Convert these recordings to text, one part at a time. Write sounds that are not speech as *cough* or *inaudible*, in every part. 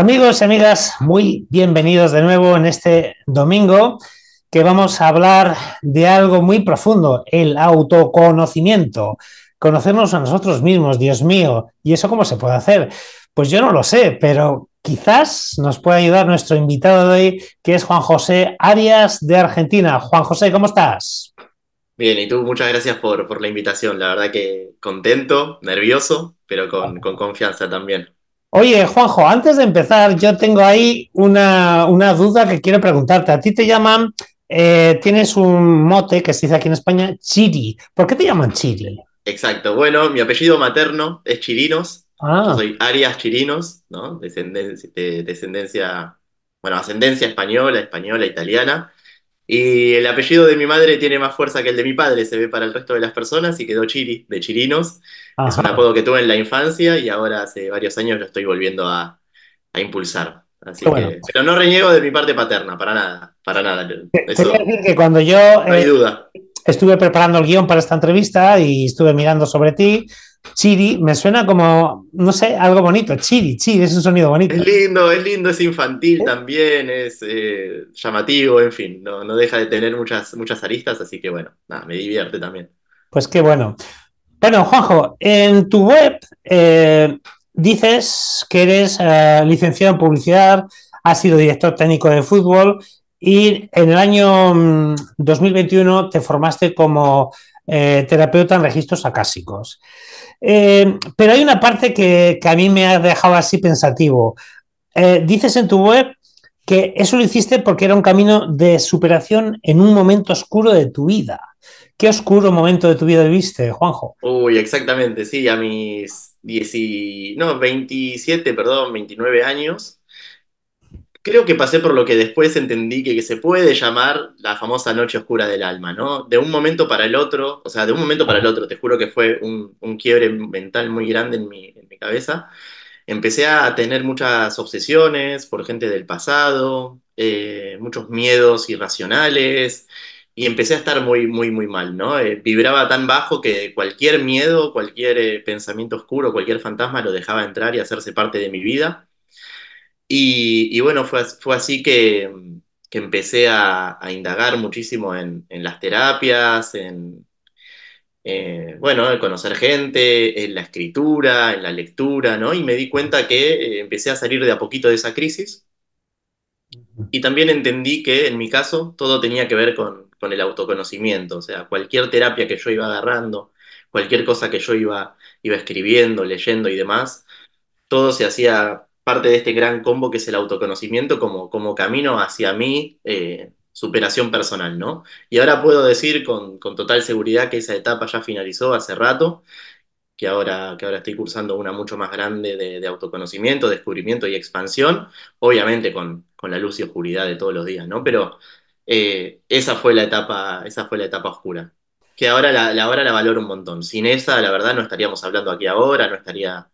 Amigos y amigas, muy bienvenidos de nuevo en este domingo que vamos a hablar de algo muy profundo, el autoconocimiento, conocernos a nosotros mismos, Dios mío, ¿y eso cómo se puede hacer? Pues yo no lo sé, pero quizás nos puede ayudar nuestro invitado de hoy, que es Juan José Arias de Argentina. Juan José, ¿cómo estás? Bien, y tú muchas gracias por, la invitación, la verdad que contento, nervioso, pero con ah. confianza también. Oye, Juanjo, antes de empezar, yo tengo ahí una, duda que quiero preguntarte. A ti te llaman, eh, tienes un mote que se dice aquí en España, Chiri. ¿Por qué te llaman Chiri? Exacto, bueno, mi apellido materno es Chirinos. Ah. soy Arias Chirinos, ¿no? Descendencia, de, descendencia, bueno, ascendencia española, española, italiana. Y el apellido de mi madre tiene más fuerza que el de mi padre, se ve para el resto de las personas, y quedó Chiri, de Chirinos. Es un apodo que tuve en la infancia y ahora hace varios años lo estoy volviendo a, a impulsar. pero no reniego de mi parte paterna, para nada, para nada. Eso, decir que cuando yo no hay eh, duda. estuve preparando el guión para esta entrevista y estuve mirando sobre ti, Chiri me suena como, no sé, algo bonito. Chiri, chiri, es un sonido bonito. Es lindo, es lindo, es infantil ¿Eh? también, es eh, llamativo, en fin, no, no, deja de tener muchas, muchas aristas, así que bueno, nada, me divierte también. Pues qué bueno. Bueno, Juanjo, en tu web eh, dices que eres licenciado en publicidad, has sido director técnico de fútbol y en el año 2021 mm, te formaste como terapeuta en registros acásicos. Eh, pero hay una parte que, a mí me ha dejado así pensativo. Eh, dices en tu web que eso lo hiciste porque era un camino de superación en un momento oscuro de tu vida. ¿Qué oscuro momento de tu vida viviste, Juanjo? Uy, exactamente, sí, a mis no, 27, perdón, 29 años, creo que pasé por lo que después entendí que, se puede llamar la famosa noche oscura del alma, ¿no? De un momento para el otro, o sea, de un momento para el otro, te juro que fue un, quiebre mental muy grande en mi, cabeza. Empecé a tener muchas obsesiones por gente del pasado, eh, muchos miedos irracionales, y empecé a estar muy, muy, muy mal, ¿no? Eh, vibraba tan bajo que cualquier miedo, cualquier eh, pensamiento oscuro, cualquier fantasma lo dejaba entrar y hacerse parte de mi vida. Y, bueno, fue, fue así que, empecé a, indagar muchísimo en, las terapias, en, eh, bueno, en conocer gente, en la escritura, en la lectura, ¿no? Y me di cuenta que eh, empecé a salir de a poquito de esa crisis. Y también entendí que en mi caso todo tenía que ver con, el autoconocimiento, o sea, cualquier terapia que yo iba agarrando, cualquier cosa que yo iba, iba escribiendo, leyendo y demás, todo se hacía parte de este gran combo que es el autoconocimiento como, como camino hacia mi eh, superación personal, ¿no? Y ahora puedo decir con, total seguridad que esa etapa ya finalizó hace rato, que ahora, que ahora estoy cursando una mucho más grande de, autoconocimiento, descubrimiento y expansión, obviamente con, la luz y oscuridad de todos los días, ¿no? Pero eh, esa, fue la etapa, esa fue la etapa oscura, que ahora la, la valoro un montón. Sin esa, la verdad, no estaríamos hablando aquí ahora, no estaría,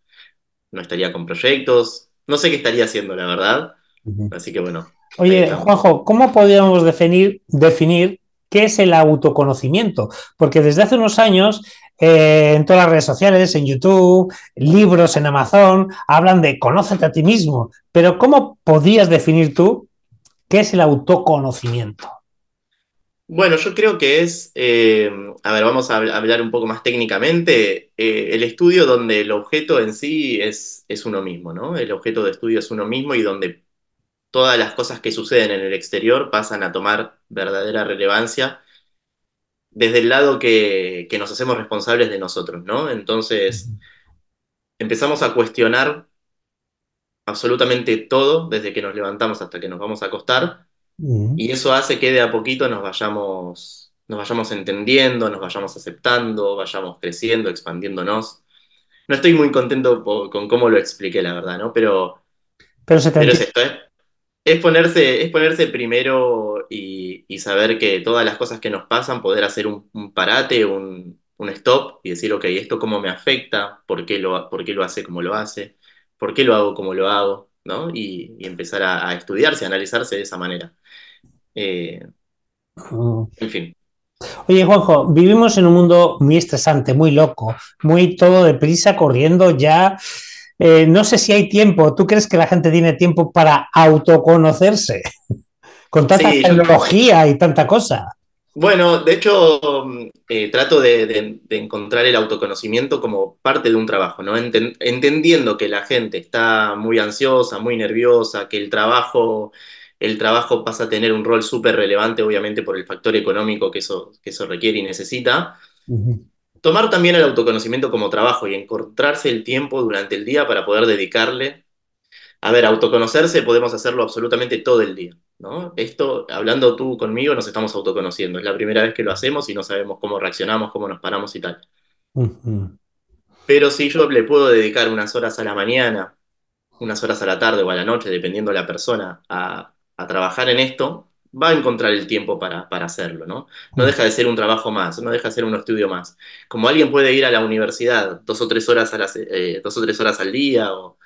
no estaría con proyectos, no sé qué estaría haciendo, la verdad. Así que bueno. Oye, Juanjo, ¿cómo podríamos definir, definir qué es el autoconocimiento? Porque desde hace unos años eh, en todas las redes sociales, en YouTube, libros en Amazon, hablan de conócete a ti mismo. Pero ¿cómo podías definir tú qué es el autoconocimiento? Bueno, yo creo que es, eh, a ver, vamos a hablar un poco más técnicamente, eh, el estudio donde el objeto en sí es, es uno mismo, ¿no? El objeto de estudio es uno mismo y donde todas las cosas que suceden en el exterior pasan a tomar verdadera relevancia desde el lado que, que nos hacemos responsables de nosotros, ¿no? Entonces, empezamos a cuestionar absolutamente todo desde que nos levantamos hasta que nos vamos a acostar y eso hace que de a poquito nos vayamos, nos vayamos entendiendo, nos vayamos aceptando, vayamos creciendo, expandiéndonos. No estoy muy contento con cómo lo expliqué, la verdad, ¿no? Pero, ¿eh? es ponerse, es ponerse primero y, saber que todas las cosas que nos pasan, poder hacer un, parate, un, stop y decir, ok, ¿esto cómo me afecta? ¿Por qué lo, hace como lo hace? ¿Por qué lo hago como lo hago? ¿no? Y, empezar a estudiarse, a analizarse de esa manera. Eh, en fin. Oye, Juanjo, vivimos en un mundo muy estresante, muy loco, muy todo deprisa, corriendo ya. Eh, no sé si hay tiempo. ¿Tú crees que la gente tiene tiempo para autoconocerse? *laughs* Con tanta tecnología y tanta cosa. Bueno, de hecho, mm, eh, trato de, encontrar el autoconocimiento como parte de un trabajo, ¿no? entendiendo que la gente está muy ansiosa, muy nerviosa, que el trabajo el trabajo pasa a tener un rol súper relevante, obviamente, por el factor económico que eso, que requiere y necesita. Tomar también el autoconocimiento como trabajo y encontrarse el tiempo durante el día para poder dedicarle. A ver, autoconocerse podemos hacerlo absolutamente todo el día, ¿no? Esto, hablando tú conmigo, nos estamos autoconociendo. Es la primera vez que lo hacemos y no sabemos cómo reaccionamos, cómo nos paramos y tal. Pero si yo le puedo dedicar unas horas a la mañana, unas horas a la tarde o a la noche, dependiendo de la persona, a a trabajar en esto, va a encontrar el tiempo para, hacerlo, ¿no? No mm. deja de ser un trabajo más, no deja de ser un estudio más. Como alguien puede ir a la universidad dos o tres horas, a eh, dos o tres horas al día o,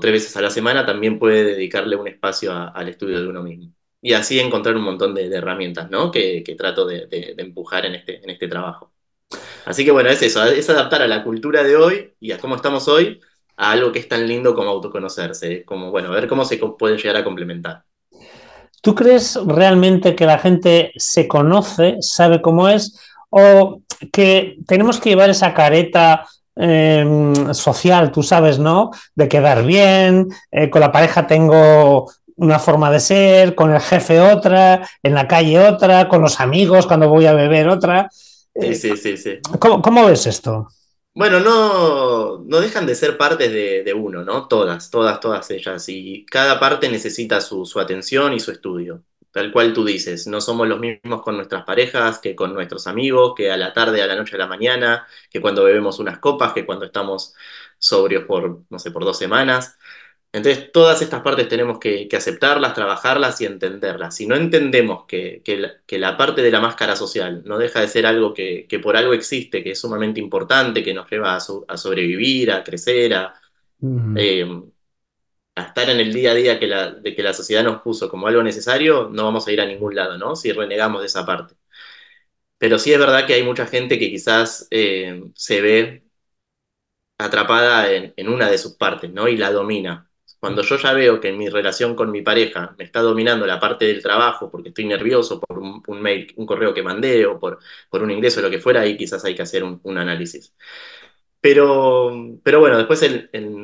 tres veces a la semana, también puede dedicarle un espacio al estudio de uno mismo. Y así encontrar un montón de, herramientas, ¿no? Que, trato de, empujar en este, en este trabajo. Así que bueno, es eso, es adaptar a la cultura de hoy y a cómo estamos hoy a algo que es tan lindo como autoconocerse, como, bueno, ver cómo se puede llegar a complementar. ¿Tú crees realmente que la gente se conoce, sabe cómo es, o que tenemos que llevar esa careta em, social, tú sabes, ¿no? De quedar bien, eh, con la pareja tengo una forma de ser, con el jefe otra, en la calle otra, con los amigos cuando voy a beber otra. Sí, eh, sí, sí, cómo ves esto? Bueno, no, dejan de ser partes de, uno, ¿no? Todas, todas, todas ellas. Y cada parte necesita su, su, atención y su estudio. Tal cual tú dices, no somos los mismos con nuestras parejas, que con nuestros amigos, que a la tarde, a la noche, a la mañana, que cuando bebemos unas copas, que cuando estamos sobrios por, no sé, por dos semanas. Entonces, todas estas partes tenemos que, aceptarlas, trabajarlas y entenderlas. Si no entendemos que, la, parte de la máscara social no deja de ser algo que, por algo existe, que es sumamente importante, que nos lleva a, sobrevivir, a crecer, em, a, estar en el día a día que la, de que la sociedad nos puso como algo necesario, no vamos a ir a ningún lado, ¿no? Si renegamos de esa parte. Pero sí es verdad que hay mucha gente que quizás em, se ve atrapada en, en una de sus partes, ¿no? Y la domina cuando yo ya veo que en mi relación con mi pareja me está dominando la parte del trabajo porque estoy nervioso por un, mail, un correo que mandé o por, por un ingreso, lo que fuera, ahí quizás hay que hacer un, análisis. Pero, pero bueno, después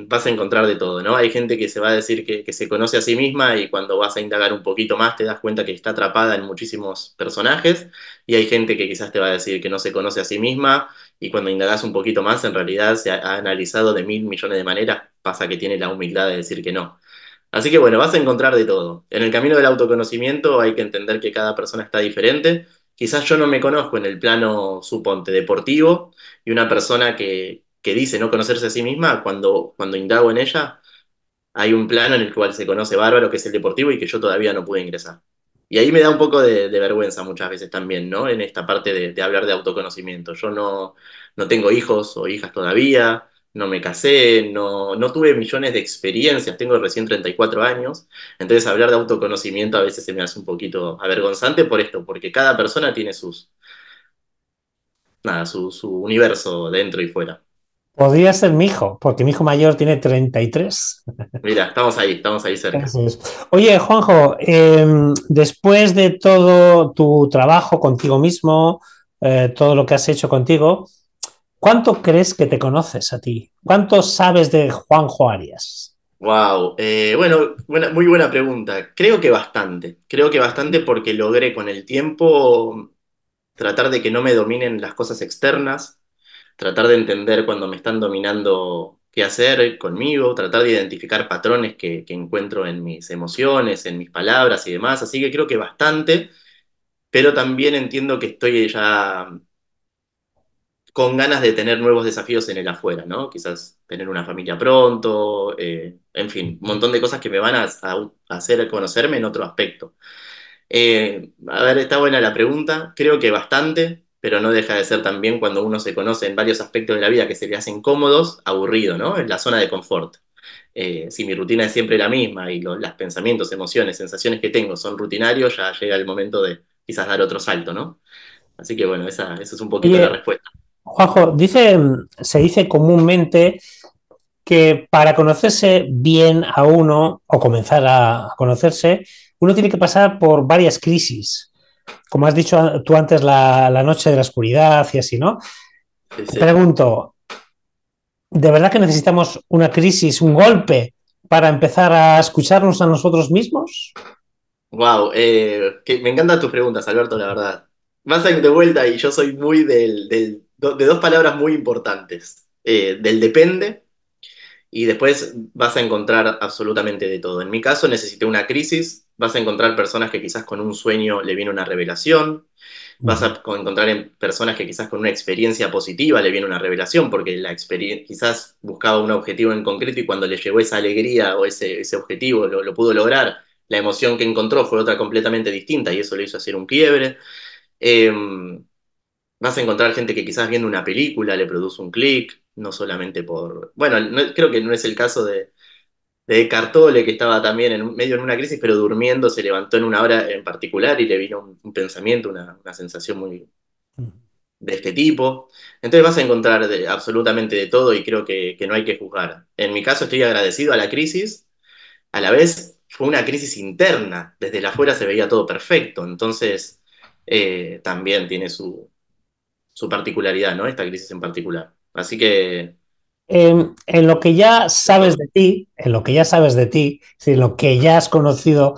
vas a encontrar de todo, ¿no? Hay gente que se va a decir que, se conoce a sí misma y cuando vas a indagar un poquito más te das cuenta que está atrapada en muchísimos personajes y hay gente que quizás te va a decir que no se conoce a sí misma y cuando indagas un poquito más en realidad se ha, ha analizado de mil millones de maneras pasa que tiene la humildad de decir que no. Así que bueno, vas a encontrar de todo. En el camino del autoconocimiento hay que entender que cada persona está diferente. Quizás yo no me conozco en el plano, suponte, deportivo, y una persona que, que dice no conocerse a sí misma, cuando, cuando indago en ella, hay un plano en el cual se conoce bárbaro, que es el deportivo, y que yo todavía no pude ingresar. Y ahí me da un poco de, vergüenza muchas veces también, ¿no? En esta parte de, de hablar de autoconocimiento. Yo no, no tengo hijos o hijas todavía, no me casé, no, no tuve millones de experiencias, tengo recién 34 años, entonces hablar de autoconocimiento a veces se me hace un poquito avergonzante por esto, porque cada persona tiene sus, nada, su, su universo dentro y fuera. Podría ser mi hijo, porque mi hijo mayor tiene 33. Mira, estamos ahí, estamos ahí cerca. oye, Juanjo, em, después de todo tu trabajo contigo mismo, eh, todo lo que has hecho contigo, ¿Cuánto crees que te conoces a ti? ¿Cuánto sabes de Juanjo Arias? Wow, eh, bueno, buena, muy buena pregunta. Creo que bastante. Creo que bastante porque logré con el tiempo tratar de que no me dominen las cosas externas, tratar de entender cuando me están dominando qué hacer conmigo, tratar de identificar patrones que, que encuentro en mis emociones, en mis palabras y demás. Así que creo que bastante, pero también entiendo que estoy ya con ganas de tener nuevos desafíos en el afuera, ¿no? Quizás tener una familia pronto, eh, en fin, un montón de cosas que me van a, hacer conocerme en otro aspecto. Eh, a ver, está buena la pregunta, creo que bastante, pero no deja de ser también cuando uno se conoce en varios aspectos de la vida que se le hacen cómodos, aburrido, ¿no? En la zona de confort. Eh, si mi rutina es siempre la misma y los pensamientos, emociones, sensaciones que tengo son rutinarios, ya llega el momento de quizás dar otro salto, ¿no? Así que bueno, esa, es un poquito la respuesta. Juanjo, se dice comúnmente que para conocerse bien a uno o comenzar a conocerse, uno tiene que pasar por varias crisis. Como has dicho tú antes, la, noche de la oscuridad y así, ¿no? Pregunto, ¿de verdad que necesitamos una crisis, un golpe, para empezar a escucharnos a nosotros mismos? Wow, eh, que me encantan tus preguntas, Alberto, la verdad. Más de vuelta y yo soy muy del de dos palabras muy importantes, eh, del depende y después vas a encontrar absolutamente de todo. En mi caso necesité una crisis, vas a encontrar personas que quizás con un sueño le viene una revelación, vas a encontrar personas que quizás con una experiencia positiva le viene una revelación, porque la quizás buscaba un objetivo en concreto y cuando le llegó esa alegría o ese, objetivo lo, lo, pudo lograr, la emoción que encontró fue otra completamente distinta y eso le hizo hacer un quiebre. Em, Vas a encontrar gente que quizás viendo una película le produce un clic, no solamente por... Bueno, creo que no es el caso de, de Cartole, que estaba también en medio en una crisis, pero durmiendo se levantó en una hora en particular y le vino un, pensamiento, una, sensación muy de este tipo. Entonces vas a encontrar absolutamente de todo y creo que, no hay que juzgar. En mi caso estoy agradecido a la crisis, a la vez fue una crisis interna, desde la afuera se veía todo perfecto, entonces eh, también tiene su, su particularidad, ¿no? Esta crisis en particular. Así que... Em, en, lo que ya sabes de ti, en lo que ya sabes de ti, es lo que ya has conocido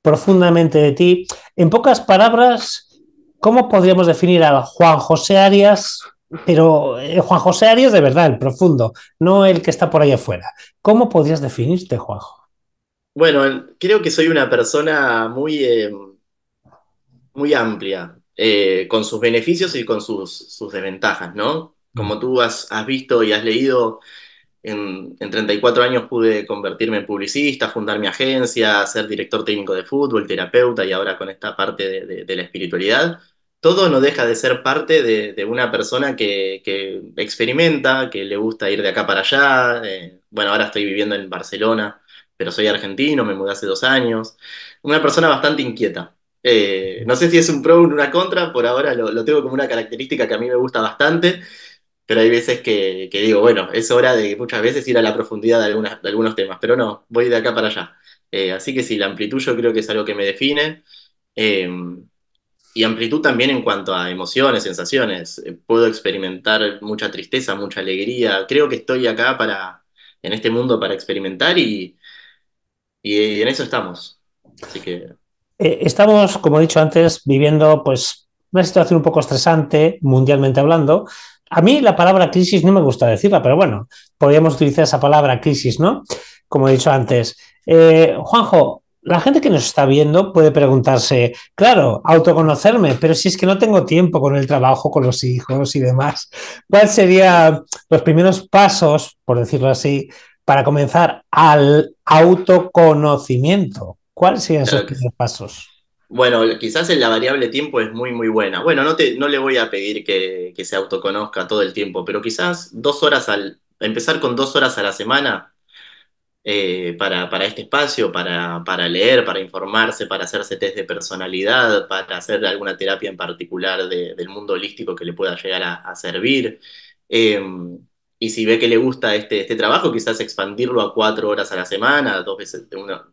profundamente de ti, en pocas palabras, ¿cómo podríamos definir a Juan José Arias pero eh, Juan José Arias de verdad, el profundo, no el que está por ahí afuera. ¿Cómo podrías definirte, Juanjo? Bueno, creo que soy una persona muy, em, muy amplia. Eh, con sus beneficios y con sus, sus desventajas, ¿no? Como mm. tú has, visto y has leído, en, 34 años pude convertirme en publicista, fundar mi agencia, ser director técnico de fútbol, terapeuta y ahora con esta parte de, la espiritualidad. Todo no deja de ser parte de, una persona que, experimenta, que le gusta ir de acá para allá. Eh, bueno, ahora estoy viviendo en Barcelona, pero soy argentino, me mudé hace dos años. Una persona bastante inquieta. Eh, no sé si es un pro o una contra, por ahora lo, tengo como una característica que a mí me gusta bastante, pero hay veces que, digo, bueno, es hora de muchas veces ir a la profundidad de, algunas, de algunos temas, pero no, voy de acá para allá. Eh, así que sí, la amplitud yo creo que es algo que me define. Em, y amplitud también en cuanto a emociones, sensaciones. Eh, puedo experimentar mucha tristeza, mucha alegría. Creo que estoy acá para, en este mundo para experimentar y, y en eso estamos. Así que eh, estamos, como he dicho antes, viviendo pues, una situación un poco estresante, mundialmente hablando. A mí la palabra crisis no me gusta decirla, pero bueno, podríamos utilizar esa palabra crisis, ¿no? Como he dicho antes. Eh, Juanjo, la gente que nos está viendo puede preguntarse, claro, autoconocerme, pero si es que no tengo tiempo con el trabajo, con los hijos y demás, ¿cuáles serían los primeros pasos, por decirlo así, para comenzar al autoconocimiento? ¿Cuáles serían esos primeros pasos? Bueno, quizás en la variable tiempo es muy, muy buena. Bueno, no, te, no le voy a pedir que, que se autoconozca todo el tiempo, pero quizás dos horas al, empezar con dos horas a la semana eh, para, para, este espacio, para, para, leer, para informarse, para hacerse test de personalidad, para hacer alguna terapia en particular del mundo holístico que le pueda llegar a, servir. Em, y si ve que le gusta este, este trabajo, quizás expandirlo a cuatro horas a la semana, dos veces, una,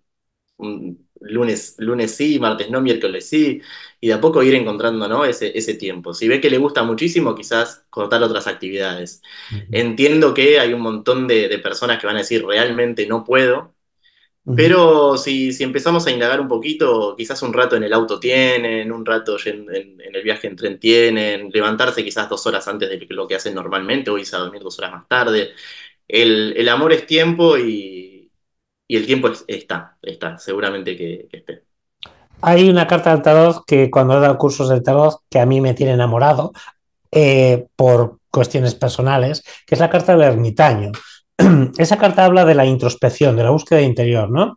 lunes, lunes sí, martes no, miércoles sí, y de a poco ir encontrando ese, tiempo. Si ve que le gusta muchísimo, quizás cortar otras actividades. Entiendo que hay un montón de, personas que van a decir realmente no puedo, pero si, si, empezamos a indagar un poquito, quizás un rato en el auto tienen, un rato en, el viaje en tren tienen, levantarse quizás dos horas antes de lo que hacen normalmente o irse a dormir dos horas más tarde. El, el amor es tiempo y, y el tiempo está, está, seguramente que, esté. Hay una carta del tarot que cuando he dado cursos de tarot, que a mí me tiene enamorado eh, por cuestiones personales, que es la carta del ermitaño. *clears throat* Esa carta habla de la introspección, de la búsqueda interior, ¿no?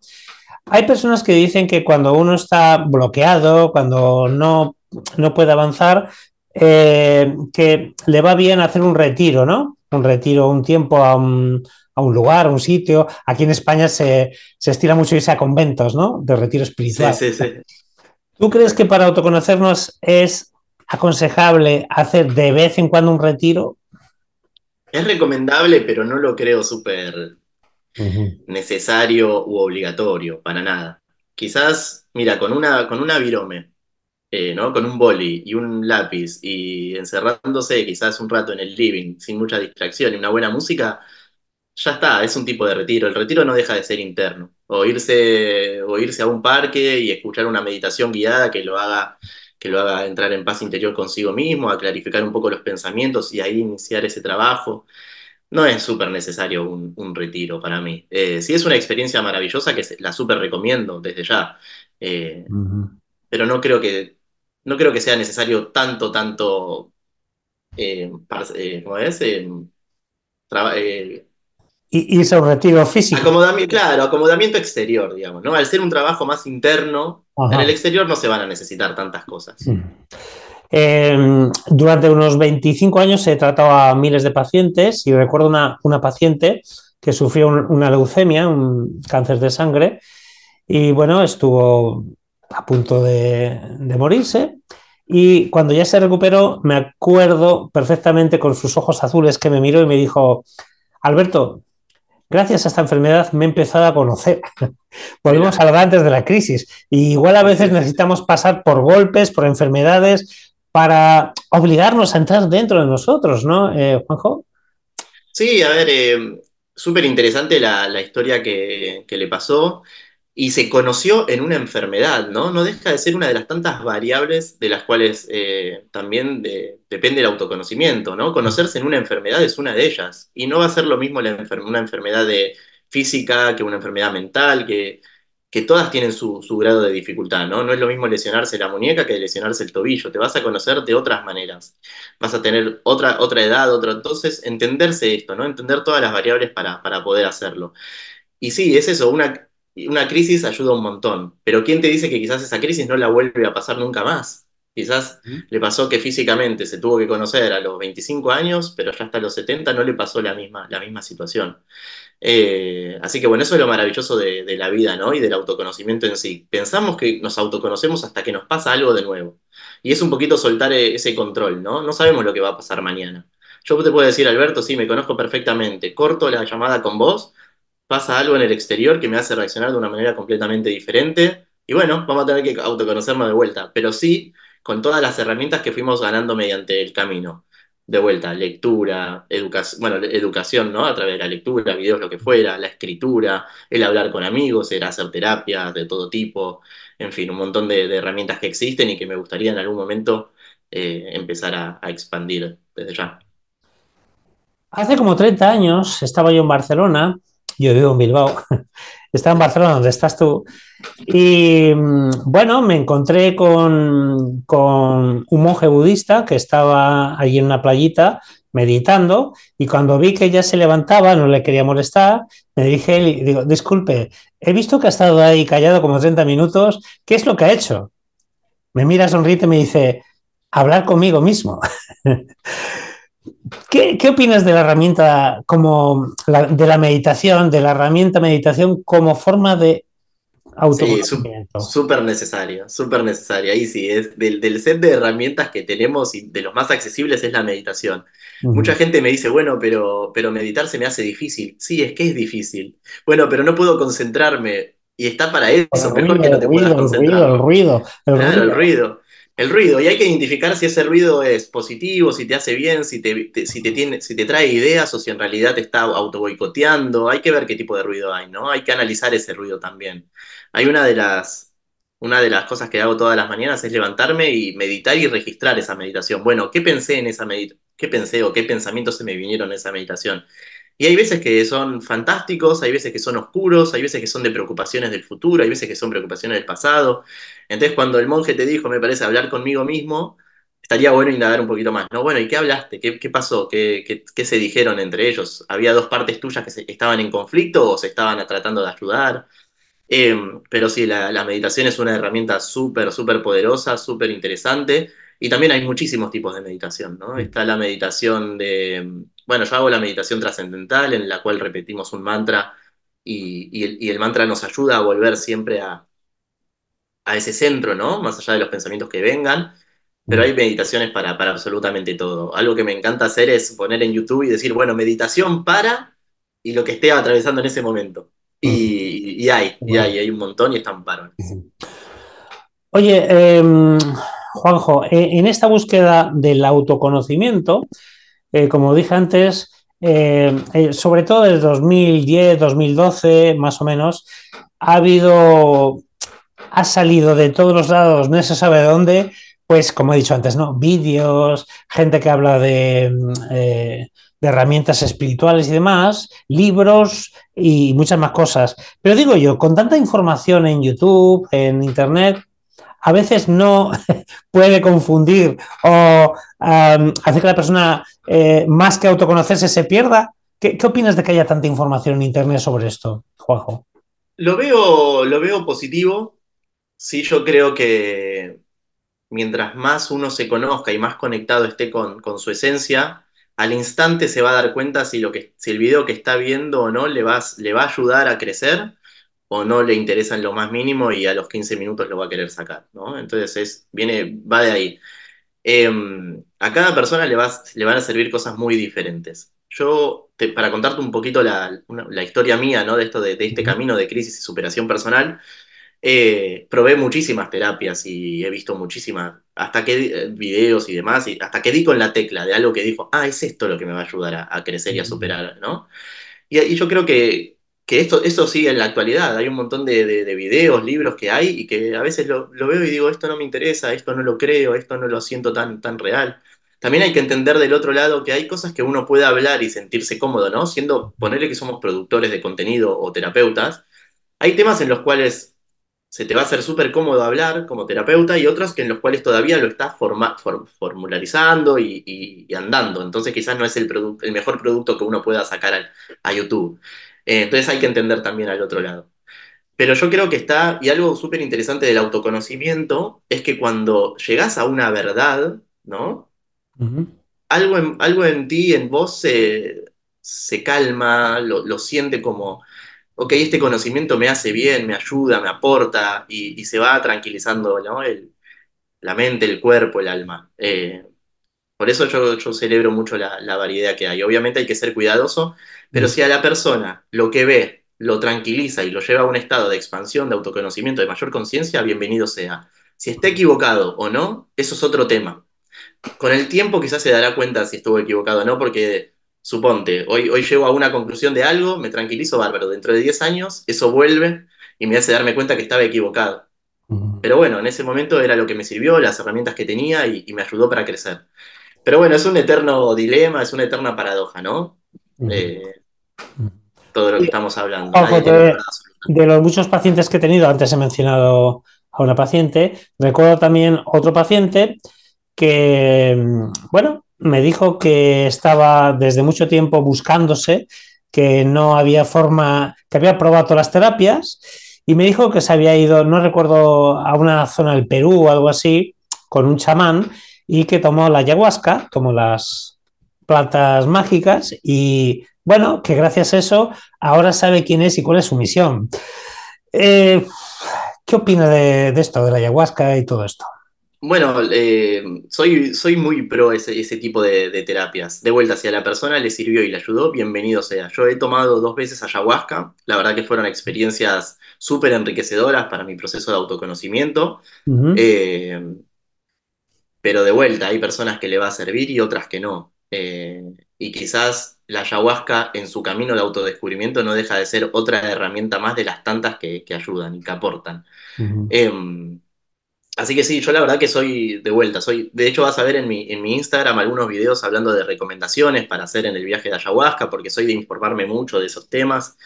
Hay personas que dicen que cuando uno está bloqueado, cuando no, no puede avanzar, eh, que le va bien hacer un retiro, ¿no? Un retiro, un tiempo a un, a un lugar, a un sitio. Aquí en España se, estira mucho irse a conventos, ¿no? De retiro espiritual. Sí, sí, sí. ¿Tú crees que para autoconocernos es aconsejable hacer de vez en cuando un retiro? Es recomendable, pero no lo creo súper necesario u obligatorio, para nada. Quizás, mira, con una, con una virome, eh, ¿no? con un boli y un lápiz y encerrándose quizás un rato en el living sin mucha distracción y una buena música, ya está, es un tipo de retiro. El retiro no deja de ser interno. O irse, o irse a un parque y escuchar una meditación guiada que lo haga que lo haga entrar en paz interior consigo mismo, a clarificar un poco los pensamientos y ahí iniciar ese trabajo. No es súper necesario un, retiro para mí. Eh, sí es una experiencia maravillosa que la súper recomiendo desde ya, eh, pero no creo, que, no creo que sea necesario tanto, tanto, eh, eh, ¿cómo es? Em, ¿Y a un retiro físico. claro, acomodamiento exterior, digamos, Al ser un trabajo más interno, en el exterior no se van a necesitar tantas cosas. Em, durante unos 25 años he tratado a miles de pacientes y recuerdo una, paciente que sufrió una leucemia, un cáncer de sangre, y bueno, estuvo a punto de, de morirse. Y cuando ya se recuperó, me acuerdo perfectamente con sus ojos azules que me miró y me dijo, Alberto, gracias a esta enfermedad me he empezado a conocer. *laughs* Volvemos a hablar antes de la crisis. Y igual a veces necesitamos pasar por golpes, por enfermedades, para obligarnos a entrar dentro de nosotros, ¿no, eh, Juanjo? Sí, a ver, eh, súper interesante la, historia que le pasó y se conoció en una enfermedad, ¿no? No deja de ser una de las tantas variables de las cuales eh, también depende el autoconocimiento, ¿no? Conocerse en una enfermedad es una de ellas. Y no va a ser lo mismo una enfermedad física que una enfermedad mental, que, que todas tienen su, grado de dificultad, ¿no? No es lo mismo lesionarse la muñeca que lesionarse el tobillo, te vas a conocer de otras maneras, vas a tener otra, otra edad, otra... Entonces, entenderse esto, ¿no? Entender todas las variables para, para poder hacerlo. Y sí, es eso, una, una crisis ayuda un montón, pero ¿quién te dice que quizás esa crisis no la vuelve a pasar nunca más? Quizás le pasó que físicamente se tuvo que conocer a los 25 años, pero ya hasta los 70 no le pasó la misma, la misma situación. Eh, así que bueno, eso es lo maravilloso de, la vida, ¿no? Y del autoconocimiento en sí. Pensamos que nos autoconocemos hasta que nos pasa algo de nuevo. Y es un poquito soltar e, ese control, ¿no? No sabemos lo que va a pasar mañana. Yo te puedo decir, Alberto, sí, me conozco perfectamente. Corto la llamada con vos pasa algo en el exterior que me hace reaccionar de una manera completamente diferente. Y bueno, vamos a tener que autoconocernos de vuelta, pero sí con todas las herramientas que fuimos ganando mediante el camino. De vuelta, lectura, educación, bueno, educación, ¿no? A través de la lectura, videos, lo que fuera, la escritura, el hablar con amigos, el hacer terapias de todo tipo, en fin, un montón de, herramientas que existen y que me gustaría en algún momento eh, empezar a, a expandir desde ya. Hace como 30 años estaba yo en Barcelona yo vivo en Bilbao, *laughs* está en Barcelona, donde estás tú. Y mm, bueno, me encontré con, un monje budista que estaba allí en una playita meditando y cuando vi que ya se levantaba, no le quería molestar, me dije disculpe, he visto que ha estado ahí callado como 30 minutos, ¿qué es lo que ha hecho? Me mira, sonríe y me dice, hablar conmigo mismo. *laughs* ¿Qué, opinas de la herramienta como de la meditación, de la herramienta meditación como forma de autoconocimiento? Sí, súper necesaria, súper necesaria. Ahí sí, es del, set de herramientas que tenemos y de los más accesibles es la meditación. Mucha gente me dice, bueno, pero, pero meditar se me hace difícil. Sí, es que es difícil. Bueno, pero no puedo concentrarme. Y está para eso, mejor que no te el puedas concentrar. El ruido, el ruido. ruido. El ruido. El ruido, y hay que identificar si ese ruido es positivo, si te hace bien, si te, si te, tiene, si te trae ideas o si en realidad te está auto boicoteando. Hay que ver qué tipo de ruido hay, ¿no? Hay que analizar ese ruido también. Hay una de las, una de las cosas que hago todas las mañanas es levantarme y meditar y registrar esa meditación. Bueno, ¿qué pensé en esa ¿Qué pensé o qué pensamientos se me vinieron en esa meditación? Y hay veces que son fantásticos, hay veces que son oscuros, hay veces que son de preocupaciones del futuro, hay veces que son preocupaciones del pasado. Entonces, cuando el monje te dijo, me parece, hablar conmigo mismo, estaría bueno indagar un poquito más, ¿no? Bueno, ¿y qué hablaste? ¿Qué, pasó? ¿Qué, ¿Qué, se dijeron entre ellos? ¿Había dos partes tuyas que estaban en conflicto o se estaban tratando de ayudar? Em, pero sí, la, la meditación es una herramienta súper, súper poderosa, súper interesante. Y también hay muchísimos tipos de meditación, ¿no? Está la meditación de bueno, yo hago la meditación trascendental en la cual repetimos un mantra y, el, mantra nos ayuda a volver siempre a, ese centro, ¿no? Más allá de los pensamientos que vengan. Pero hay meditaciones para, para absolutamente todo. Algo que me encanta hacer es poner en YouTube y decir, bueno, meditación para y lo que esté atravesando en ese momento. Y, mm. hay, hay, un montón y están Oye, em, Juanjo, eh, en esta búsqueda del autoconocimiento, eh, como dije antes, eh, eh, sobre todo desde 2010, 2012, más o menos, ha habido, ha salido de todos los lados, no se sabe de dónde, pues como he dicho antes, ¿no? Vídeos, gente que habla mm, de, herramientas espirituales y demás, libros y muchas más cosas. Pero digo yo, con tanta información en YouTube, en Internet, a veces no *laughs* puede confundir o hacer que la persona, eh, más que autoconocerse, se pierda? ¿Qué, opinas de que haya tanta información en Internet sobre esto, Juanjo? Lo veo, lo veo positivo. Sí, yo creo que mientras más uno se conozca y más conectado esté con, su esencia, al instante se va a dar cuenta si, lo que, si el video que está viendo o no le le va a ayudar a crecer o no le interesan lo más mínimo y a los 15 minutos lo va a querer sacar, ¿no? Entonces viene, va de ahí. Em, a cada persona le, va, le, van a servir cosas muy diferentes. Yo, para contarte un poquito la, historia mía, ¿no? De esto, de, este camino de crisis y superación personal, eh, probé muchísimas terapias y he visto muchísimas, hasta que eh, videos y demás, y hasta que di con la tecla de algo que dijo, ah, es esto lo que me va a ayudar a, crecer y a superar, ¿no? Y, y yo creo que, que esto, sigue en la actualidad. Hay un montón de, de, videos, libros que hay y que a veces lo, veo y digo, esto no me interesa, esto no lo creo, esto no lo siento tan, tan real. También hay que entender del otro lado que hay cosas que uno puede hablar y sentirse cómodo, ¿no? Siendo, ponerle que somos productores de contenido o terapeutas, hay temas en los cuales se te va a hacer súper cómodo hablar como terapeuta y otros que en los cuales todavía lo estás formularizando y, andando. Entonces quizás no es el, el mejor producto que uno pueda sacar a YouTube. Eh, entonces hay que entender también al otro lado. Pero yo creo que está, y algo súper interesante del autoconocimiento, es que cuando llegás a una verdad, ¿no? algo, en, algo en ti, en vos, se, calma, lo, siente como, ok, este conocimiento me hace bien, me ayuda, me aporta, y, se va tranquilizando, la mente, el cuerpo, el alma. Eh, por eso yo, celebro mucho la, variedad que hay. Obviamente hay que ser cuidadoso pero si a la persona lo que ve lo tranquiliza y lo lleva a un estado de expansión, de autoconocimiento, de mayor conciencia, bienvenido sea. Si está equivocado o no, eso es otro tema. Con el tiempo quizás se dará cuenta si estuvo equivocado o no, porque suponte, hoy, hoy llego a una conclusión de algo, me tranquilizo, bárbaro, dentro de 10 años eso vuelve y me hace darme cuenta que estaba equivocado. Pero bueno, en ese momento era lo que me sirvió, las herramientas que tenía y, y me ayudó para crecer. Pero bueno, es un eterno dilema, es una eterna paradoja, ¿no? Eh, mm. todo lo que estamos hablando. de, los muchos pacientes que he tenido, antes he mencionado a una paciente, recuerdo también otro paciente que, mm, bueno, me dijo que estaba desde mucho tiempo buscándose, que no había forma, que había probado las terapias y me dijo que se había ido, no recuerdo, a una zona del Perú o algo así, con un chamán y que tomó la ayahuasca, como las, platas mágicas y bueno, que gracias a eso ahora sabe quién es y cuál es su misión. Eh, ¿Qué opina de, esto, de la ayahuasca y todo esto? Bueno, eh, soy, soy muy pro ese, ese tipo de, terapias. De vuelta, si a la persona le sirvió y le ayudó, bienvenido sea. Yo he tomado dos veces ayahuasca, la verdad que fueron experiencias súper enriquecedoras para mi proceso de autoconocimiento. Eh, pero de vuelta, hay personas que le va a servir y otras que no. Eh, y quizás la ayahuasca en su camino de autodescubrimiento no deja de ser otra herramienta más de las tantas que, que ayudan y que aportan. Em, así que sí, yo la verdad que soy de vuelta. Soy, de hecho, vas a ver en mi, en mi Instagram algunos videos hablando de recomendaciones para hacer en el viaje de ayahuasca, porque soy de informarme mucho de esos temas.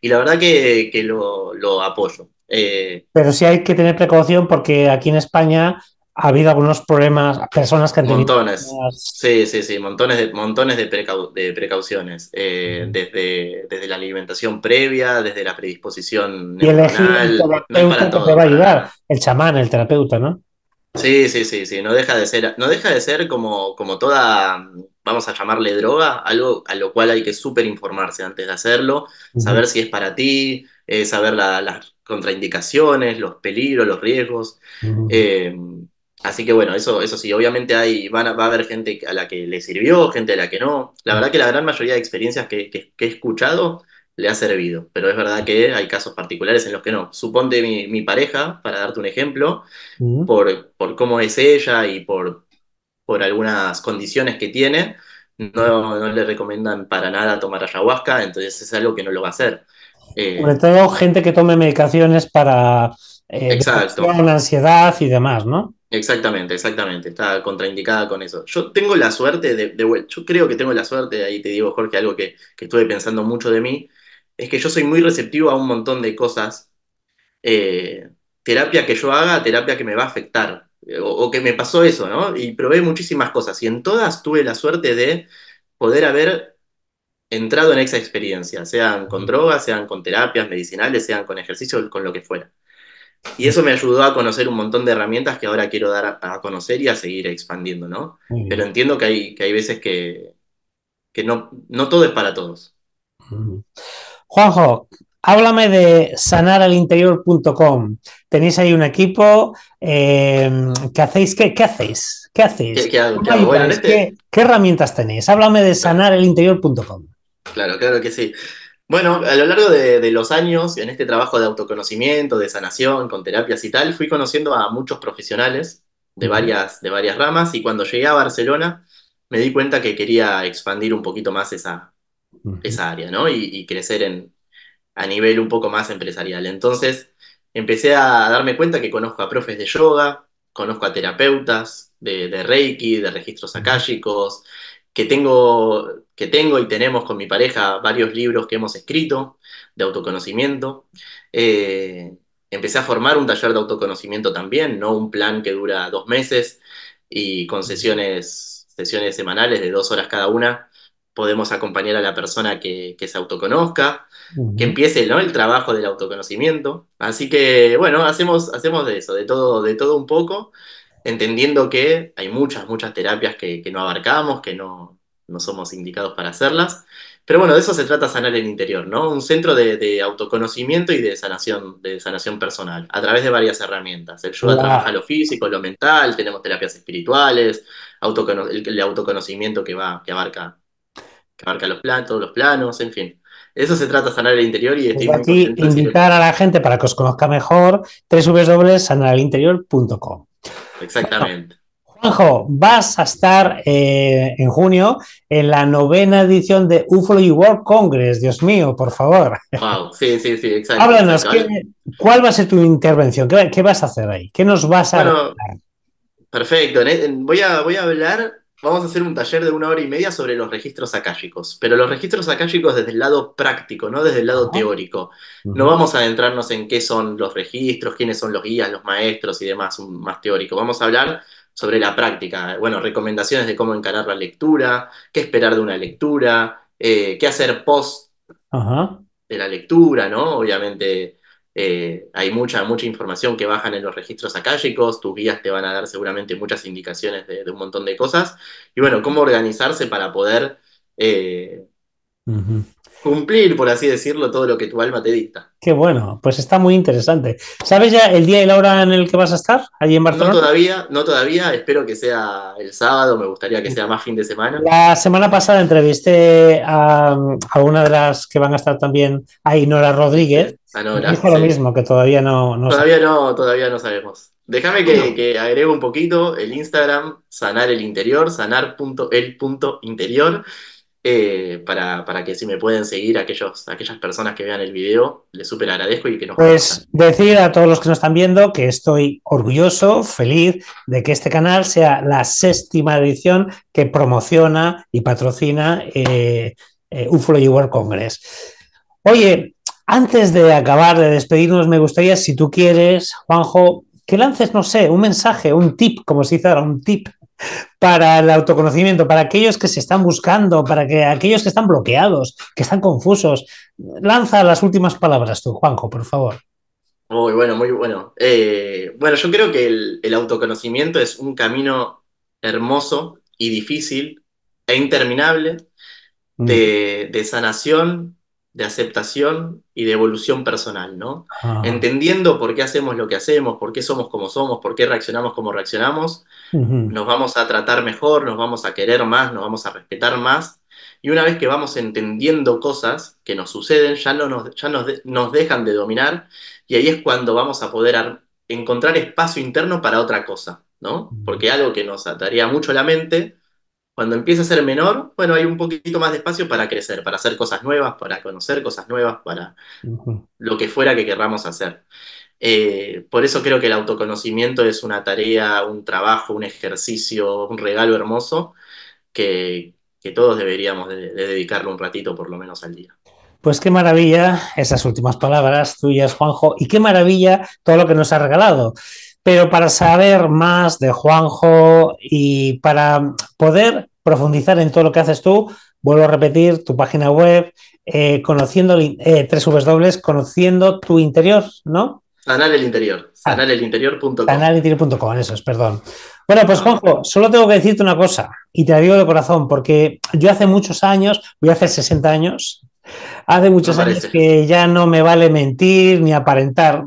Y la verdad que, que lo, lo apoyo. Eh, Pero sí hay que tener precaución porque aquí en España ha habido algunos problemas, personas que han tenido... Montones. Sí, sí, sí, montones de, montones de, de precauciones, eh, desde, desde la alimentación previa, desde la predisposición. Y el terapeuta que te va a ayudar, el chamán, el terapeuta, ¿no? Sí, sí, sí, sí, no deja de ser, no deja de ser como, como toda, vamos a llamarle droga, algo a lo cual hay que súper informarse antes de hacerlo, saber si es para ti, eh, saber las contraindicaciones, los peligros, los riesgos. Así que bueno, eso, eso sí, obviamente hay, van va a haber gente a la que le sirvió, gente a la que no. La verdad que la gran mayoría de experiencias que, que, he escuchado le ha servido, pero es verdad que hay casos particulares en los que no. Suponte mi, mi pareja, para darte un ejemplo, por, por, cómo es ella y por, por algunas condiciones que tiene, no, no, le recomiendan para nada tomar ayahuasca, entonces es algo que no lo va a hacer. Eh, Sobre todo gente que tome medicaciones para eh, exacto. la ansiedad y demás, ¿no? Exactamente, exactamente. Está contraindicada con eso. Yo tengo la suerte de, yo creo que tengo la suerte, ahí te digo, Jorge, algo que, estuve pensando mucho de mí, es que yo soy muy receptivo a un montón de cosas. Eh, terapia que yo haga, terapia que me va a afectar. Eh, o, que me pasó eso, ¿no? Y probé muchísimas cosas. Y en todas tuve la suerte de poder haber entrado en esa experiencia, sean con drogas, sean con terapias medicinales, sean con ejercicio, con lo que fuera. Y eso me ayudó a conocer un montón de herramientas que ahora quiero dar a, conocer y a seguir expandiendo, ¿no? Pero entiendo que hay, que hay veces que, que no, no todo es para todos. Juanjo, háblame de sanaralinterior.com. Tenéis ahí un equipo. Eh, qué hacéis? qué hacéis? qué hacéis este- herramientas tenéis? Háblame de sanaralinterior.com. Claro, claro que sí. Bueno, a lo largo de, los años, en este trabajo de autoconocimiento, de sanación, con terapias y tal, fui conociendo a muchos profesionales de varias, de varias ramas y cuando llegué a Barcelona me di cuenta que quería expandir un poquito más esa, esa área, ¿no? Y, crecer en, a nivel un poco más empresarial. Entonces empecé a darme cuenta que conozco a profes de yoga, conozco a terapeutas de, Reiki, de registros akáshicos, que tengo, que tengo y tenemos con mi pareja varios libros que hemos escrito de autoconocimiento. Eh, empecé a formar un taller de autoconocimiento también, no un plan que dura dos meses y con sesiones, sesiones semanales de dos horas cada una. Podemos acompañar a la persona que, se autoconozca, que empiece ¿no? el trabajo del autoconocimiento. Así que, bueno, hacemos, hacemos de eso, de todo, de todo un poco entendiendo que hay muchas, muchas terapias que, no abarcamos, que no, no, somos indicados para hacerlas. Pero bueno, de eso se trata sanar el interior, ¿no? Un centro de, autoconocimiento y de sanación, de sanación personal, a través de varias herramientas. El yoga trabaja lo físico, lo mental, tenemos terapias espirituales, el, autoconocimiento que va, que abarca, que abarca los los planos, en fin eso se trata, sanar el interior y estoy aquí invitar a la gente para que os conozca mejor, www.sanaralinterior.com. Exactamente. Juanjo, vas a estar eh, en junio en la novena edición de Ufology World Congress, Dios mío, por favor. Wow, sí, sí, sí, exacto. Háblanos, ¿cuál va a ser tu intervención? ¿Qué, vas a hacer ahí? ¿Qué nos vas a Perfecto, voy a, voy a hablar vamos a hacer un taller de una hora y media sobre los registros akáshicos, pero los registros akáshicos desde el lado práctico, no desde el lado teórico. No vamos a adentrarnos en qué son los registros, quiénes son los guías, los maestros y demás, más teórico. Vamos a hablar sobre la práctica, bueno, recomendaciones de cómo encarar la lectura, qué esperar de una lectura, eh, qué hacer post de la lectura, ¿no? Obviamente eh, hay mucha, mucha información que bajan en los registros acálicos. tus guías te van a dar seguramente muchas indicaciones de, un montón de cosas. Y bueno, cómo organizarse para poder eh, cumplir, por así decirlo, todo lo que tu alma te dicta. Qué bueno, pues está muy interesante. ¿Sabes ya el día y la hora en el que vas a estar allí en Barcelona? No todavía, no todavía, espero que sea el sábado, me gustaría que sea más fin de semana. La semana pasada entrevisté a, a una de las que van a estar también, a Inora Rodríguez, Ah, lo mismo, que todavía no, todavía sabemos. no Todavía no sabemos. Déjame que, que agregue un poquito el Instagram, sanar el interior, sanar.el.interior, eh, para, para que si me pueden seguir aquellos, aquellas personas que vean el video, les súper agradezco y que nos Pues decir a todos los que nos están viendo que estoy orgulloso, feliz de que este canal sea la séptima edición que promociona y patrocina un eh, eh, Ufology World Congress. Oye, antes de acabar de despedirnos, me gustaría, si tú quieres, Juanjo, que lances, no sé, un mensaje, un tip, como se dice ahora, un tip para el autoconocimiento, para aquellos que se están buscando, para que, aquellos que están bloqueados, que están confusos. Lanza las últimas palabras tú, Juanjo, por favor. Muy bueno, muy bueno. Eh, bueno, yo creo que el, autoconocimiento es un camino hermoso y difícil e interminable de, mm. sanación, de aceptación y de evolución personal, ¿no? Ah. Entendiendo por qué hacemos lo que hacemos, por qué somos como somos, por qué reaccionamos como reaccionamos, nos vamos a tratar mejor, nos vamos a querer más, nos vamos a respetar más. Y una vez que vamos entendiendo cosas que nos suceden, ya, no nos, ya nos, nos dejan de dominar y ahí es cuando vamos a poder encontrar espacio interno para otra cosa, ¿no? Porque algo que nos ataría mucho la mente, cuando empieza a ser menor, bueno, hay un poquito más de espacio para crecer, para hacer cosas nuevas, para conocer cosas nuevas, para lo que fuera que querramos hacer. Eh, por eso creo que el autoconocimiento es una tarea, un trabajo, un ejercicio, un regalo hermoso que, todos deberíamos de, dedicarle un ratito por lo menos al día. Pues qué maravilla esas últimas palabras tuyas, Juanjo, y qué maravilla todo lo que nos ha regalado. Pero para saber más de Juanjo y para poder profundizar en todo lo que haces tú, vuelvo a repetir tu página web, eh, conociendo eh, tres dobles, conociendo tu interior, ¿no? canal el interior, sanarelinterior.com. Ah. interior.com. eso es, perdón. Bueno, pues Juanjo, solo tengo que decirte una cosa, y te la digo de corazón, porque yo hace muchos años, voy a hacer 60 años, Hace muchos años que ya no me vale mentir ni aparentar.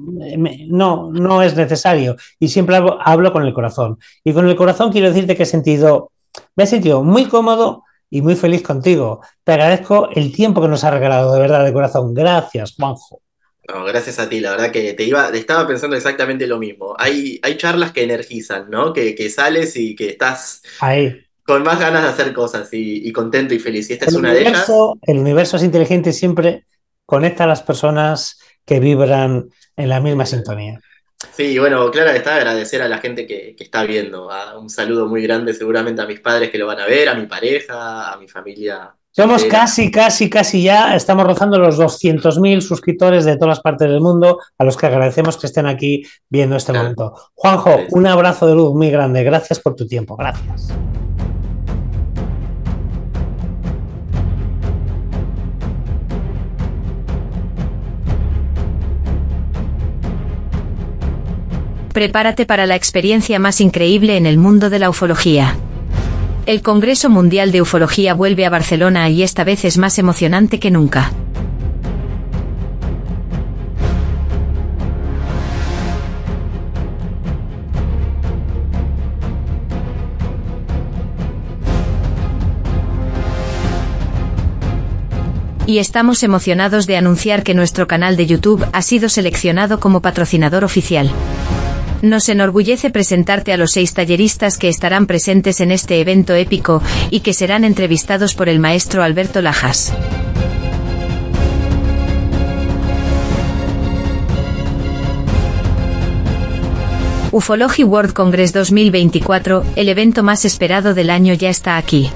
No, no es necesario. Y siempre hablo, con el corazón. Y con el corazón quiero decirte que he sentido, me he sentido muy cómodo y muy feliz contigo. Te agradezco el tiempo que nos has regalado, de verdad, de corazón. Gracias, Juanjo. gracias a ti, la verdad que te iba, estaba pensando exactamente lo mismo. Hay, hay charlas que energizan, ¿no? Que, que sales y que estás Ahí con más ganas de hacer cosas y, contento y feliz. Y esta es una de ellas. El universo es inteligente y siempre conecta a las personas que vibran en la misma sintonía. Sí, bueno, claro está agradecer a la gente que, está viendo. Ah, un saludo muy grande seguramente a mis padres que lo van a ver, a mi pareja, a mi familia. Somos casi, casi, casi ya, estamos rozando los 200.000 suscriptores de todas las partes del mundo, a los que agradecemos que estén aquí viendo este momento. Juanjo, un abrazo de luz muy grande, gracias por tu tiempo, gracias. Prepárate para la experiencia más increíble en el mundo de la ufología. El Congreso Mundial de Ufología vuelve a Barcelona y esta vez es más emocionante que nunca. y estamos emocionados de anunciar que nuestro canal de YouTube ha sido seleccionado como patrocinador oficial. Nos enorgullece presentarte a los seis talleristas que estarán presentes en este evento épico y que serán entrevistados por el maestro Alberto Lajas. Ufology World Congress 2024, el evento más esperado del año ya está aquí.